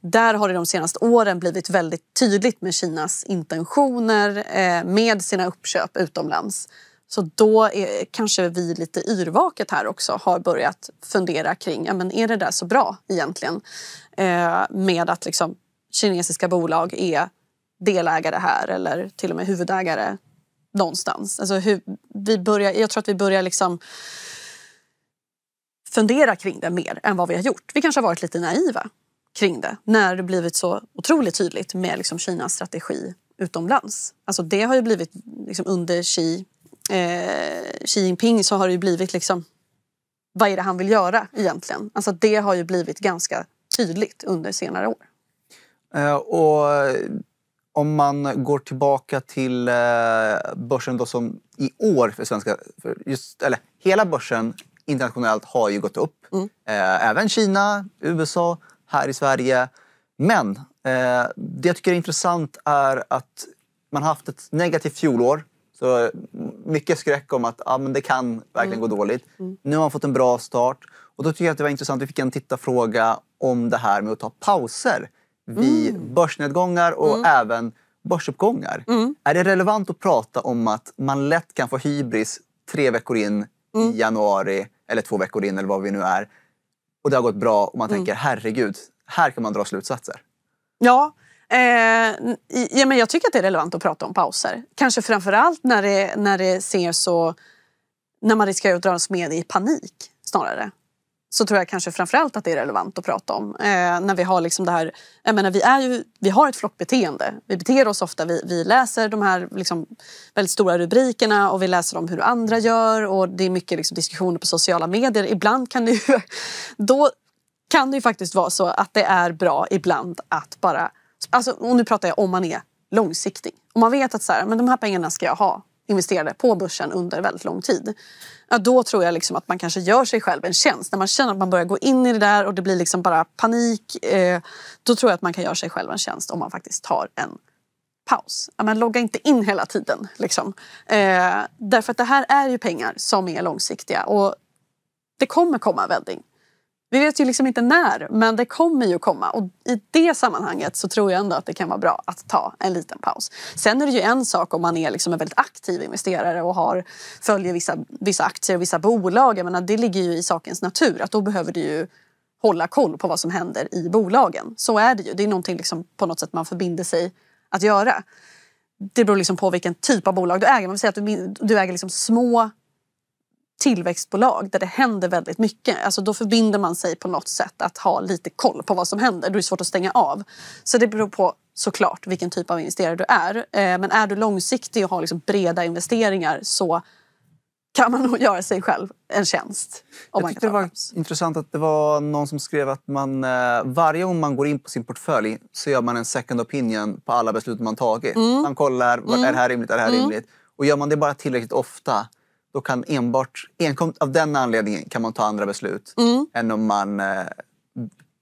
där har det de senaste åren blivit väldigt tydligt med Kinas intentioner eh, med sina uppköp utomlands så då är, kanske vi lite yrvaket här också har börjat fundera kring, ja, men är det där så bra egentligen? Eh, med att liksom, kinesiska bolag är delägare här eller till och med huvudägare någonstans. Alltså hur, vi börjar, jag tror att vi börjar liksom fundera kring det mer än vad vi har gjort. Vi kanske har varit lite naiva kring det när det blivit så otroligt tydligt med liksom Kinas strategi utomlands. Alltså det har ju blivit liksom under Xi eh, Xi Jinping så har det ju blivit liksom vad är det han vill göra egentligen? Alltså det har ju blivit ganska tydligt under senare år. Eh, och eh, om man går tillbaka till eh, börsen då som i år för svenska... För just, eller hela börsen internationellt har ju gått upp. Mm. Eh, även Kina, USA, här i Sverige. Men eh, det jag tycker är intressant är att man haft ett negativt fjolår så mycket skräck om att ah, men det kan verkligen mm. gå dåligt. Mm. Nu har man fått en bra start. Och då tycker jag att det var intressant, vi fick en tittarfråga om det här med att ta pauser vid mm. börsnedgångar och mm. även börsuppgångar. Mm. Är det relevant att prata om att man lätt kan få hybris tre veckor in i mm. januari eller två veckor in eller vad vi nu är och det har gått bra och man tänker herregud, här kan man dra slutsatser. Ja, Eh, ja, men jag tycker att det är relevant att prata om pauser. Kanske framförallt när det, när det ser så... När man riskerar att dras med i panik snarare. Så tror jag kanske framförallt att det är relevant att prata om. Eh, när vi har liksom det här... Jag menar, vi, är ju, vi har ett flockbeteende. Vi beter oss ofta. Vi, vi läser de här liksom väldigt stora rubrikerna och vi läser om hur andra gör. Och det är mycket liksom diskussioner på sociala medier. Ibland kan det ju... Då kan det ju faktiskt vara så att det är bra ibland att bara Alltså, och nu pratar jag om man är långsiktig. Om man vet att så här, men de här pengarna ska jag ha investerade på börsen under väldigt lång tid. Ja, då tror jag liksom att man kanske gör sig själv en tjänst. När man känner att man börjar gå in i det där och det blir liksom bara panik. Eh, då tror jag att man kan göra sig själv en tjänst om man faktiskt tar en paus. Ja, men logga inte in hela tiden. Liksom. Eh, därför att det här är ju pengar som är långsiktiga och det kommer komma vändning. Vi vet ju liksom inte när, men det kommer ju komma. Och i det sammanhanget så tror jag ändå att det kan vara bra att ta en liten paus. Sen är det ju en sak om man är liksom en väldigt aktiv investerare och har, följer vissa, vissa aktier och vissa bolag. Jag menar, det ligger ju i sakens natur att då behöver du ju hålla koll på vad som händer i bolagen. Så är det ju. Det är någonting liksom på något sätt man förbinder sig att göra. Det beror liksom på vilken typ av bolag du äger. Man vill säga att du, du äger liksom små tillväxtbolag där det händer väldigt mycket. Alltså då förbinder man sig på något sätt att ha lite koll på vad som händer. Då är det svårt att stänga av. Så det beror på såklart vilken typ av investerare du är. Eh, men är du långsiktig och har liksom breda investeringar så kan man nog göra sig själv en tjänst. Om Jag tyckte det var intressant att det var någon som skrev att man, eh, varje gång man går in på sin portfölj så gör man en second opinion på alla beslut man tagit. Mm. Man kollar, mm. är det här rimligt? Är det här mm. rimligt? Och gör man det bara tillräckligt ofta då kan enbart, enkom, av den anledningen kan man ta andra beslut mm. än om man eh,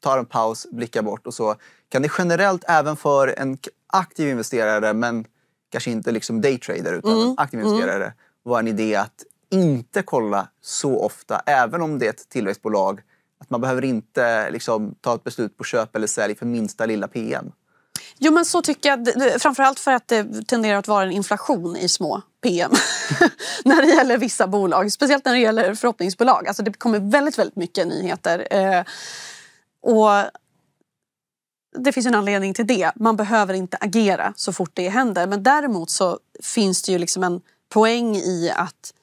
tar en paus, blickar bort och så. Kan det generellt, även för en aktiv investerare, men kanske inte liksom daytrader utan mm. aktiv mm. investerare, mm. vara en idé att inte kolla så ofta, även om det är ett tillväxtbolag. Att man behöver inte liksom, ta ett beslut på köp eller sälj för minsta lilla PM. Jo, men så tycker jag. Framförallt för att det tenderar att vara en inflation i små PM när det gäller vissa bolag. Speciellt när det gäller förhoppningsbolag. Alltså, det kommer väldigt, väldigt mycket nyheter. Eh, och det finns en anledning till det. Man behöver inte agera så fort det händer. Men däremot så finns det ju liksom en poäng i att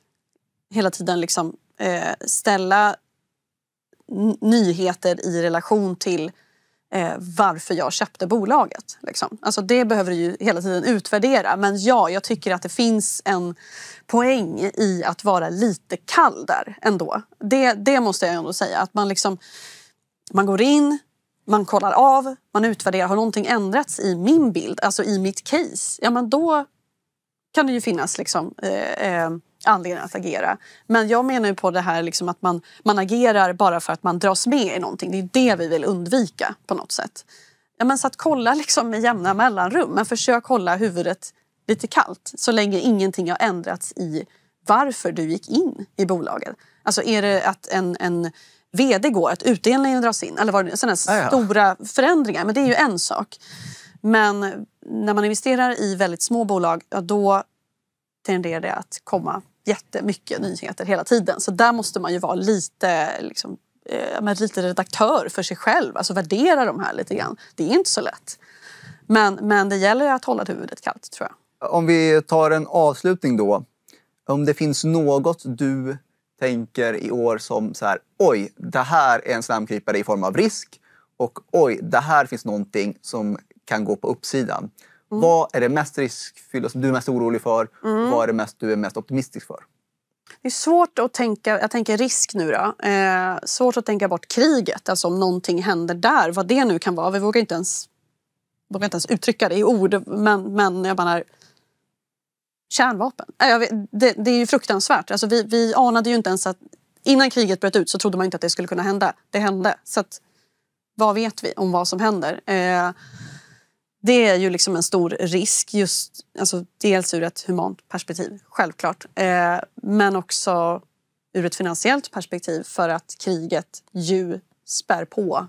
hela tiden liksom, eh, ställa nyheter i relation till eh, varför jag köpte bolaget. Liksom. Alltså det behöver du ju hela tiden utvärdera. Men ja, jag tycker att det finns en poäng i att vara lite kall där ändå. Det, det måste jag ändå säga. Att man, liksom, man går in, man kollar av, man utvärderar. Har någonting ändrats i min bild, alltså i mitt case? Ja, men då kan det ju finnas liksom, eh, eh, anledning att agera. Men jag menar ju på det här liksom att man, man agerar bara för att man dras med i någonting. Det är det vi vill undvika på något sätt. Ja, men så att kolla liksom med jämna mellanrum, men försök hålla huvudet lite kallt så länge ingenting har ändrats i varför du gick in i bolaget. Alltså är det att en, en vd går, att utdelningen dras in eller var det sådana ja, ja. stora förändringar. Men det är ju en sak. Men när man investerar i väldigt små bolag, ja, då tenderar det att komma jättemycket nyheter hela tiden. Så där måste man ju vara lite, liksom, eh, lite redaktör för sig själv, alltså värdera de här lite grann. Det är inte så lätt. Men, men det gäller att hålla huvudet kallt tror jag. Om vi tar en avslutning då. Om det finns något du tänker i år som så här, oj, det här är en slamkrypare i form av risk och oj, det här finns någonting som kan gå på uppsidan. Mm. Vad är det mest riskfyllda som du är mest orolig för? Mm. Vad är det mest du är mest optimistisk för? Det är svårt att tänka, jag tänker risk nu då, eh, svårt att tänka bort kriget, alltså om någonting händer där, vad det nu kan vara. Vi vågar inte ens, vågar inte ens uttrycka det i ord, men, men jag menar kärnvapen. Eh, vet, det, det, är ju fruktansvärt. Alltså vi, vi anade ju inte ens att innan kriget bröt ut så trodde man inte att det skulle kunna hända. Det hände. Så att, vad vet vi om vad som händer? Eh, det är ju liksom en stor risk, just, alltså, dels ur ett humant perspektiv, självklart. Eh, men också ur ett finansiellt perspektiv för att kriget ju spär på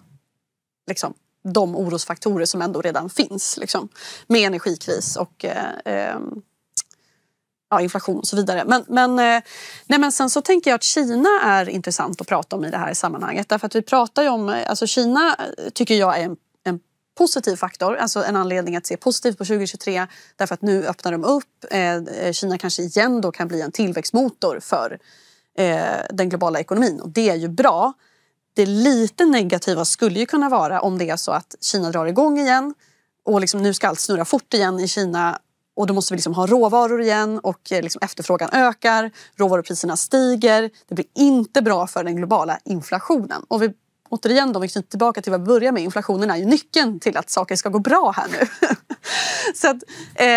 liksom, de orosfaktorer som ändå redan finns liksom, med energikris och eh, ehm, ja, inflation och så vidare. Men, men, eh, nej, men sen så tänker jag att Kina är intressant att prata om i det här sammanhanget. Därför att vi pratar ju om, alltså Kina tycker jag är en positiv faktor, alltså en anledning att se positivt på 2023 därför att nu öppnar de upp. Eh, eh, Kina kanske igen då kan bli en tillväxtmotor för eh, den globala ekonomin och det är ju bra. Det lite negativa skulle ju kunna vara om det är så att Kina drar igång igen och liksom nu ska allt snurra fort igen i Kina och då måste vi liksom ha råvaror igen och liksom efterfrågan ökar, råvarupriserna stiger. Det blir inte bra för den globala inflationen. Och vi återigen då, vi knyter tillbaka till vad vi började med, inflationen är ju nyckeln till att saker ska gå bra här nu. så att, eh,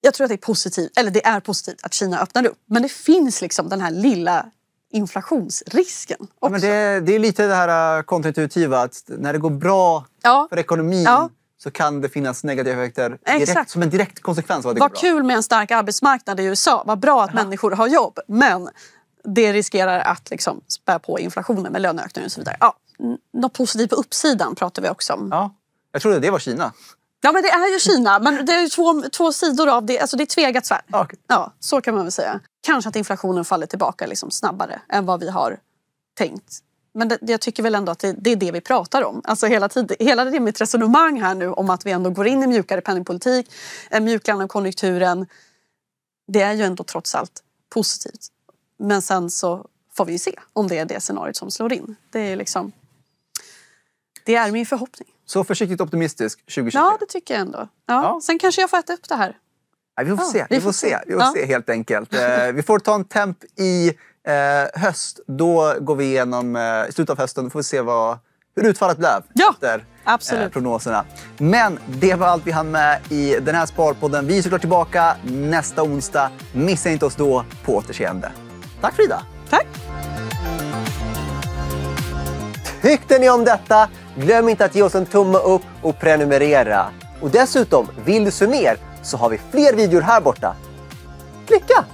jag tror att det är positivt, eller det är positivt att Kina öppnar upp. Men det finns liksom den här lilla inflationsrisken. Också. Ja, men det, det är lite det här eh, kontraintuitiva, att när det går bra ja. för ekonomin ja. så kan det finnas negativa effekter direkt, som en direkt konsekvens av att det Vad går bra. kul med en stark arbetsmarknad i USA. Vad bra att Aha. människor har jobb. Men det riskerar att liksom spä på inflationen med löneökningar och så vidare. Ja, något positivt på uppsidan pratar vi också om. Ja, jag trodde det var Kina. Ja, men det är ju Kina. Men det är två, två sidor av det. Alltså det är tvegat svärd. Ja, så kan man väl säga. Kanske att inflationen faller tillbaka liksom snabbare än vad vi har tänkt. Men det, jag tycker väl ändå att det, det, är det vi pratar om. Alltså hela, tid, hela det mitt resonemang här nu om att vi ändå går in i mjukare penningpolitik, en mjukland av konjunkturen. Det är ju ändå trots allt positivt. Men sen så får vi ju se om det är det scenariot som slår in. Det är, liksom, det är min förhoppning. Så försiktigt optimistisk 2023? Ja, det tycker jag ändå. Ja. ja. Sen kanske jag får äta upp det här. Nej, vi får ja, se. Vi, får se. se. Vi får ja. se helt enkelt. Eh, vi får ta en temp i eh, höst. Då går vi igenom eh, slutet av hösten. Då får vi se vad, hur utfallet blev ja, efter eh, absolut. Eh, prognoserna. Men det var allt vi hann med i den här Sparpodden. Vi är såklart tillbaka nästa onsdag. Missa inte oss då. På återseende. Tack Frida! Tack! Tyckte ni om detta? Glöm inte att ge oss en tumme upp och prenumerera. Och dessutom, vill du se mer så har vi fler videor här borta. Klicka!